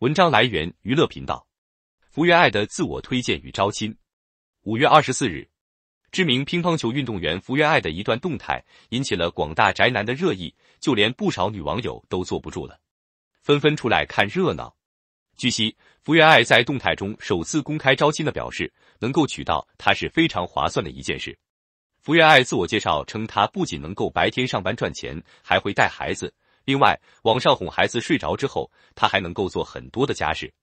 文章来源：娱乐频道。福原爱的自我推荐与招亲。五月二十四日，知名乒乓球运动员福原爱的一段动态引起了广大宅男的热议，就连不少女网友都坐不住了，纷纷出来看热闹。据悉，福原爱在动态中首次公开招亲的表示，能够娶到她是非常划算的一件事。福原爱自我介绍称，她不仅能够白天上班赚钱，还会带孩子。另外，网上哄孩子睡着之后，他还能够做很多的家事。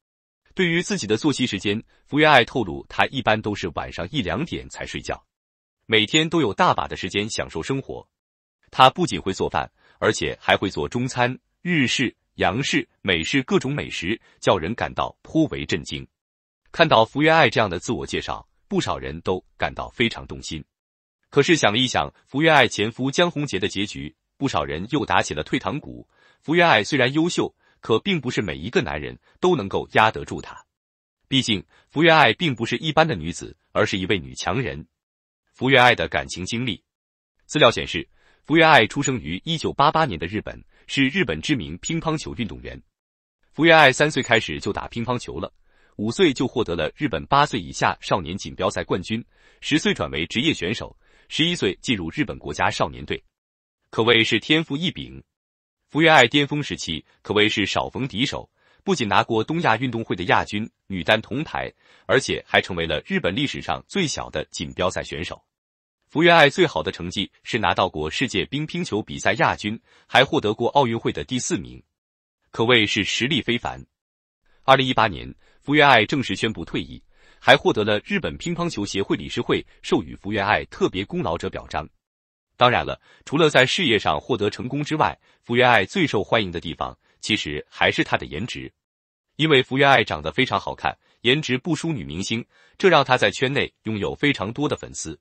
对于自己的作息时间，福原爱透露，她一般都是晚上一两点才睡觉，每天都有大把的时间享受生活。她不仅会做饭，而且还会做中餐、日式、洋式、美式各种美食，叫人感到颇为震惊。看到福原爱这样的自我介绍，不少人都感到非常动心。可是想了一想，福原爱前夫江宏杰的结局。不少人又打起了退堂鼓。福原爱虽然优秀，可并不是每一个男人都能够压得住她。毕竟，福原爱并不是一般的女子，而是一位女强人。福原爱的感情经历，资料显示，福原爱出生于一九八八年的日本，是日本知名乒乓球运动员。福原爱三岁开始就打乒乓球了，五岁就获得了日本八岁以下少年锦标赛冠军，十岁转为职业选手，十一岁进入日本国家少年队。可谓是天赋异禀，福原爱巅峰时期可谓是少逢敌手，不仅拿过东亚运动会的亚军、女单铜牌，而且还成为了日本历史上最小的锦标赛选手。福原爱最好的成绩是拿到过世界乒乓球比赛亚军，还获得过奥运会的第四名，可谓是实力非凡。二零一八年，福原爱正式宣布退役，还获得了日本乒乓球协会理事会授予福原爱特别功劳者表彰。当然了，除了在事业上获得成功之外，福原爱最受欢迎的地方其实还是她的颜值。因为福原爱长得非常好看，颜值不输女明星，这让她在圈内拥有非常多的粉丝。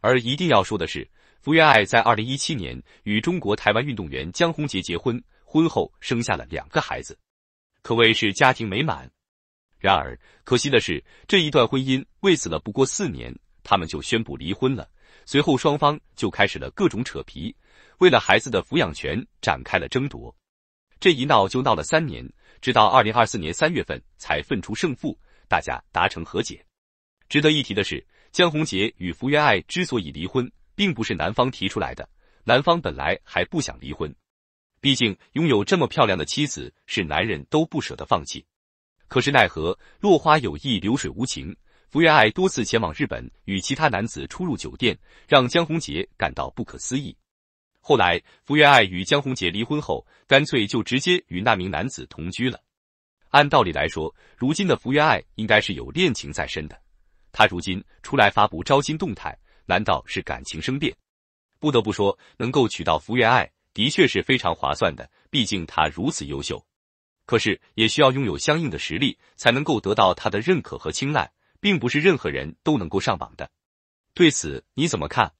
而一定要说的是，福原爱在二零一七年与中国台湾运动员江宏杰结婚，婚后生下了两个孩子，可谓是家庭美满。然而，可惜的是，这一段婚姻为此了不过四年，他们就宣布离婚了。随后，双方就开始了各种扯皮，为了孩子的抚养权展开了争夺。这一闹就闹了三年，直到二零二四年三月份才分出胜负，大家达成和解。值得一提的是，江宏杰与福原爱之所以离婚，并不是男方提出来的，男方本来还不想离婚，毕竟拥有这么漂亮的妻子，是男人都不舍得放弃。可是奈何落花有意，流水无情。福原爱多次前往日本与其他男子出入酒店，让江宏杰感到不可思议。后来，福原爱与江宏杰离婚后，干脆就直接与那名男子同居了。按道理来说，如今的福原爱应该是有恋情在身的。他如今出来发布招新动态，难道是感情生变？不得不说，能够娶到福原爱的确是非常划算的，毕竟她如此优秀。可是，也需要拥有相应的实力，才能够得到她的认可和青睐。并不是任何人都能够上榜的，对此你怎么看？